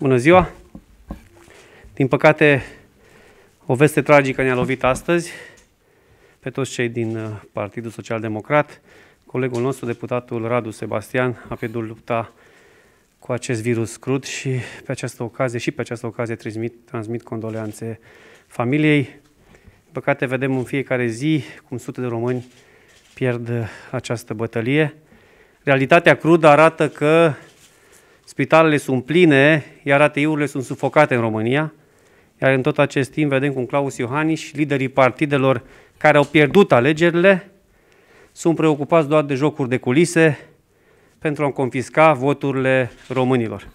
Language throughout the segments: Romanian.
Bună ziua! Din păcate, o veste tragică ne-a lovit astăzi pe toți cei din uh, Partidul Social Democrat. Colegul nostru, deputatul Radu Sebastian, a pierdut lupta cu acest virus crud și pe această ocazie și pe această ocazie transmit, transmit condoleanțe familiei. Din păcate, vedem în fiecare zi cum sute de români pierd uh, această bătălie. Realitatea crudă arată că Spitalele sunt pline, iar ATI-urile sunt sufocate în România, iar în tot acest timp vedem cum Claus Iohannis, liderii partidelor care au pierdut alegerile, sunt preocupați doar de jocuri de culise pentru a confisca voturile românilor.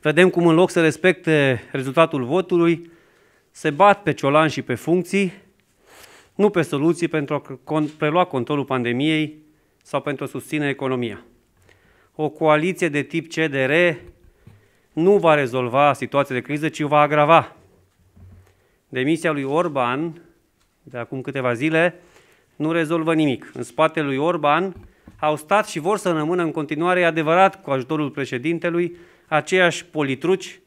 Vedem cum în loc să respecte rezultatul votului, se bat pe ciolan și pe funcții, nu pe soluții pentru a prelua controlul pandemiei sau pentru a susține economia o coaliție de tip CDR nu va rezolva situația de criză, ci o va agrava. Demisia lui Orban, de acum câteva zile, nu rezolvă nimic. În spatele lui Orban au stat și vor să rămână în continuare, e adevărat, cu ajutorul președintelui, aceiași politruci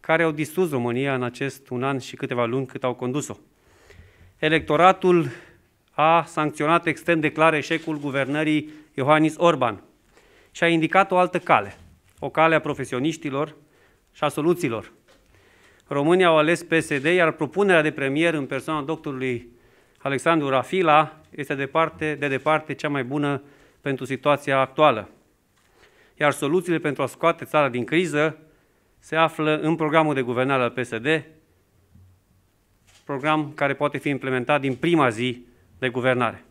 care au distrus România în acest un an și câteva luni cât au condus-o. Electoratul a sancționat extrem de clar eșecul guvernării Iohannis Orban – și a indicat o altă cale, o cale a profesioniștilor și a soluțiilor. România au ales PSD, iar propunerea de premier în persoana doctorului Alexandru Rafila este departe, de departe cea mai bună pentru situația actuală. Iar soluțiile pentru a scoate țara din criză se află în programul de guvernare al PSD, program care poate fi implementat din prima zi de guvernare.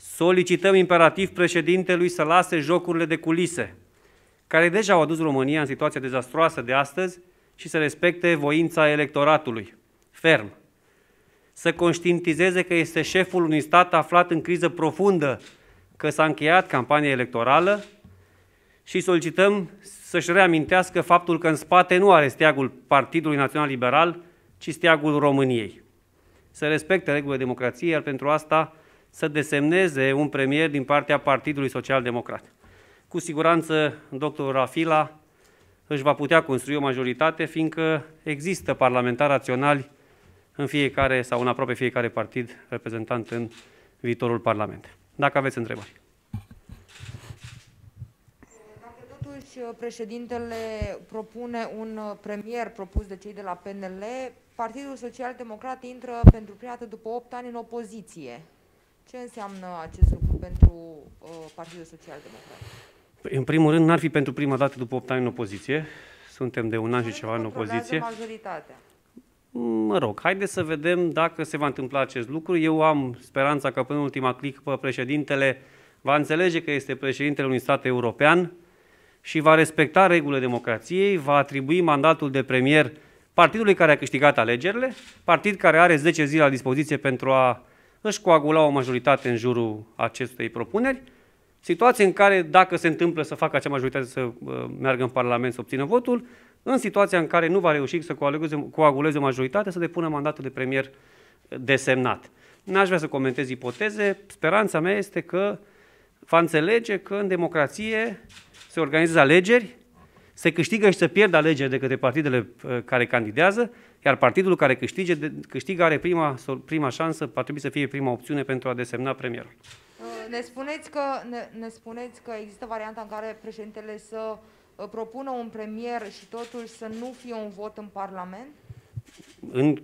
Solicităm imperativ președintelui să lase jocurile de culise, care deja au adus România în situația dezastroasă de astăzi și să respecte voința electoratului. Ferm. Să conștientizeze că este șeful unui stat aflat în criză profundă, că s-a încheiat campania electorală și solicităm să-și reamintească faptul că în spate nu are steagul Partidului Național Liberal, ci steagul României. Să respecte regulile democrației, iar pentru asta să desemneze un premier din partea Partidului Social Democrat. Cu siguranță, doctorul Rafila își va putea construi o majoritate, fiindcă există parlamentari raționali în fiecare sau în aproape fiecare partid reprezentant în viitorul Parlament. Dacă aveți întrebări. totuși uh, președintele propune un uh, premier propus de cei de la PNL, Partidul Social Democrat intră pentru prima dată după 8 ani în opoziție. Ce înseamnă acest lucru pentru uh, Partidul Social Democrat? Păi, în primul rând, n-ar fi pentru prima dată după 8 ani în opoziție. Suntem de un an și ceva în opoziție. majoritatea. Mă rog, haideți să vedem dacă se va întâmpla acest lucru. Eu am speranța că până în ultima clipă președintele va înțelege că este președintele unui stat european și va respecta regulile democrației, va atribui mandatul de premier partidului care a câștigat alegerile, partid care are 10 zile la dispoziție pentru a își coagula o majoritate în jurul acestei propuneri, situație în care, dacă se întâmplă să facă acea majoritate să uh, meargă în Parlament să obțină votul, în situația în care nu va reuși să coaguleze o majoritate, să depună mandatul de premier desemnat. N-aș vrea să comentez ipoteze, speranța mea este că va înțelege că în democrație se organizează alegeri se câștigă și se pierd alegeri de către partidele uh, care candidează, iar partidul care câștige, câștigă are prima, prima șansă, ar trebui să fie prima opțiune pentru a desemna premierul. Uh, ne spuneți că, ne, ne spuneți că există varianta în care președintele să uh, propună un premier și totuși să nu fie un vot în Parlament? În...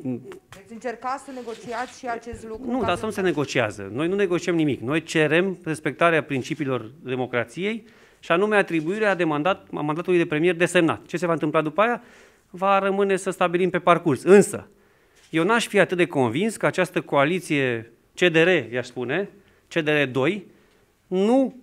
Veți încerca să negociați și acest lucru? Nu, dar să nu se negociază. Noi nu negociem nimic. Noi cerem respectarea principiilor democrației, și anume atribuirea de mandat, mandatului de premier desemnat. Ce se va întâmpla după aia va rămâne să stabilim pe parcurs. Însă, eu n-aș fi atât de convins că această coaliție CDR, i spune, CDR 2, nu,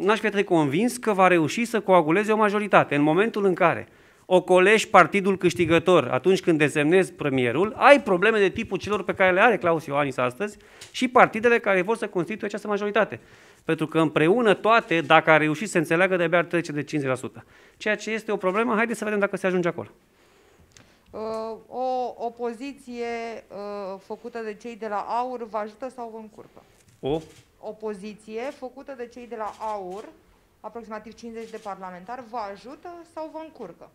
n-aș fi atât de convins că va reuși să coaguleze o majoritate. În momentul în care ocolești partidul câștigător atunci când desemnezi premierul, ai probleme de tipul celor pe care le are Claus Ioanis astăzi și partidele care vor să constituie această majoritate. Pentru că împreună toate, dacă ar reuși să înțeleagă, de-abia ar trece de 50%. Ceea ce este o problemă, haideți să vedem dacă se ajunge acolo. Uh, o opoziție uh, făcută de cei de la AUR vă ajută sau vă încurcă? O? Opoziție făcută de cei de la AUR aproximativ 50 de parlamentari, vă ajută sau vă încurcă?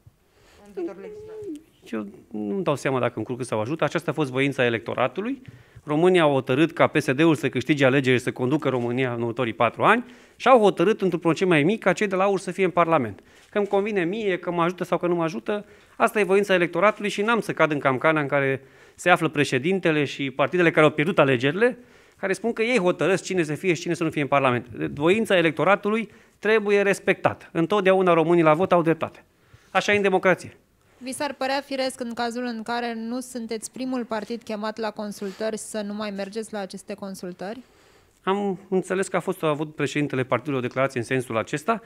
Eu nu dau seama dacă încurcă sau ajută. Aceasta a fost voința electoratului. România a hotărât ca PSD-ul să câștige alegeri și să conducă România în următorii patru ani și au hotărât într-un proces mai mic ca cei de la AUR să fie în Parlament. Că îmi convine mie, că mă ajută sau că nu mă ajută, asta e voința electoratului și n-am să cad în camcana în care se află președintele și partidele care au pierdut alegerile, care spun că ei hotărăsc cine să fie și cine să nu fie în Parlament. Voința electoratului trebuie respectată. Întotdeauna românii la vot au dreptate. Așa e în democrație. Vi s-ar părea firesc în cazul în care nu sunteți primul partid chemat la consultări să nu mai mergeți la aceste consultări? Am înțeles că a fost a avut președintele partidului o declarație în sensul acesta.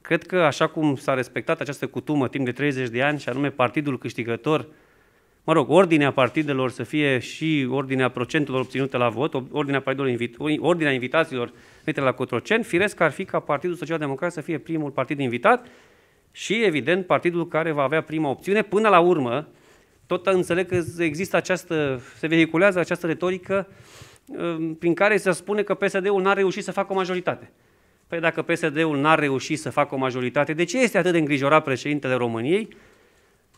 Cred că așa cum s-a respectat această cutumă timp de 30 de ani și anume partidul câștigător, mă rog, ordinea partidelor să fie și ordinea procentelor obținute la vot, ordinea, partidelor invit, ordinea invitațiilor la Cotroceni, firesc ar fi ca Partidul Social Democrat să fie primul partid invitat și, evident, partidul care va avea prima opțiune. Până la urmă, tot înțeleg că există această, se vehiculează această retorică um, prin care se spune că PSD-ul n-a reușit să facă o majoritate. Păi dacă PSD-ul n-a reușit să facă o majoritate, de ce este atât de îngrijorat președintele României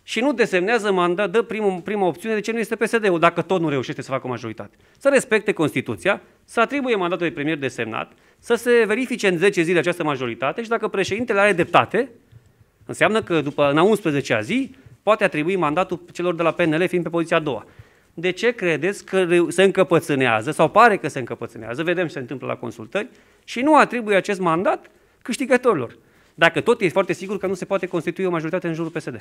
și nu desemnează mandat, dă primul, prima opțiune de ce nu este PSD-ul, dacă tot nu reușește să facă o majoritate. Să respecte Constituția, să atribuie mandatul de premier desemnat, să se verifice în 10 zile această majoritate și dacă președintele are dreptate, Înseamnă că după în 11 zi poate atribui mandatul celor de la PNL fiind pe poziția a doua. De ce credeți că se încăpățânează sau pare că se încăpățânează, vedem ce se întâmplă la consultări, și nu atribuie acest mandat câștigătorilor? Dacă tot e foarte sigur că nu se poate constitui o majoritate în jurul PSD. Uh,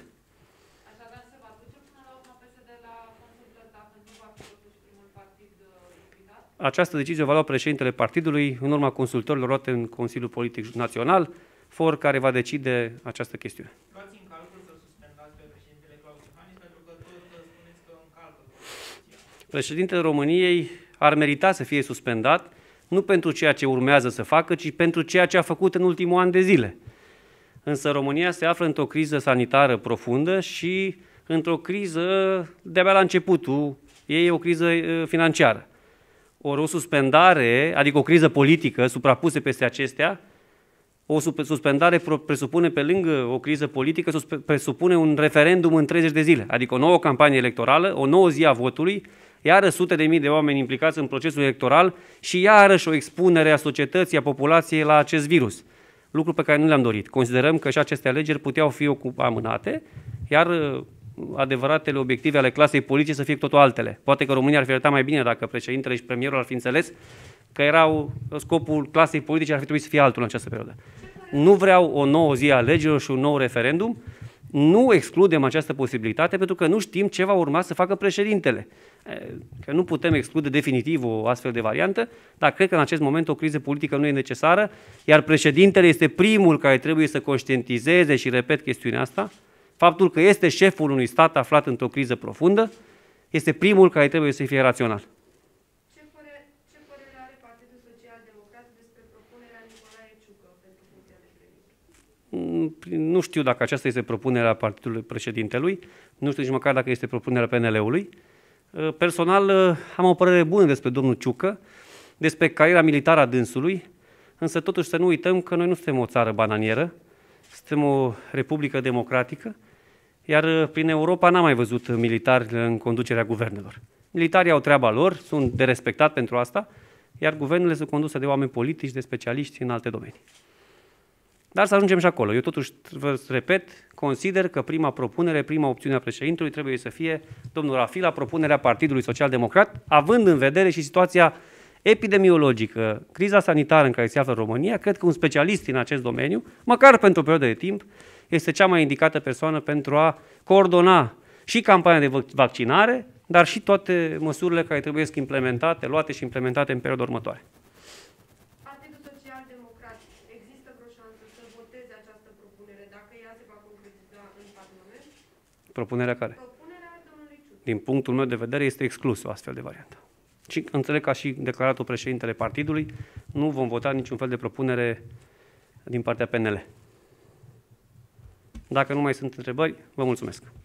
Această decizie o va lua președintele partidului în urma consultărilor luate în Consiliul Politic Național, for care va decide această chestiune. Președintele României ar merita să fie suspendat nu pentru ceea ce urmează să facă, ci pentru ceea ce a făcut în ultimul an de zile. Însă România se află într-o criză sanitară profundă și într-o criză de-abia la începutul ei, e o criză financiară. Ori o suspendare, adică o criză politică suprapuse peste acestea, o suspendare presupune, pe lângă o criză politică, presupune un referendum în 30 de zile, adică o nouă campanie electorală, o nouă zi a votului, iară sute de mii de oameni implicați în procesul electoral și iarăși o expunere a societății, a populației la acest virus. Lucru pe care nu le-am dorit. Considerăm că și aceste alegeri puteau fi amânate, iar uh, adevăratele obiective ale clasei politice să fie totul altele. Poate că România ar fi arătat mai bine dacă președintele și premierul ar fi înțeles că erau scopul clasei politice ar fi trebuit să fie altul în această perioadă. Nu vreau o nouă zi a alegerilor și un nou referendum, nu excludem această posibilitate pentru că nu știm ce va urma să facă președintele. Că nu putem exclude definitiv o astfel de variantă, dar cred că în acest moment o criză politică nu e necesară, iar președintele este primul care trebuie să conștientizeze și repet chestiunea asta, faptul că este șeful unui stat aflat într-o criză profundă, este primul care trebuie să fie rațional. nu știu dacă aceasta este propunerea partidului președintelui, nu știu nici măcar dacă este propunerea PNL-ului. Uh, personal, uh, am o părere bună despre domnul Ciucă, despre cariera militară a dânsului, însă totuși să nu uităm că noi nu suntem o țară bananieră, suntem o republică democratică, iar uh, prin Europa n-am mai văzut militari în conducerea guvernelor. Militarii au treaba lor, sunt de respectat pentru asta, iar guvernele sunt conduse de oameni politici, de specialiști în alte domenii. Dar să ajungem și acolo. Eu totuși, vă repet, consider că prima propunere, prima opțiune a președintelui trebuie să fie domnul Rafila, propunerea Partidului Social Democrat, având în vedere și situația epidemiologică, criza sanitară în care se află România, cred că un specialist în acest domeniu, măcar pentru o perioadă de timp, este cea mai indicată persoană pentru a coordona și campania de vaccinare, dar și toate măsurile care trebuie să implementate, luate și implementate în perioada următoare. concretiza în Propunerea care? Propunerea Din punctul meu de vedere este exclusă o astfel de variantă. Și înțeleg ca și declaratul președintele partidului, nu vom vota niciun fel de propunere din partea PNL. Dacă nu mai sunt întrebări, vă mulțumesc.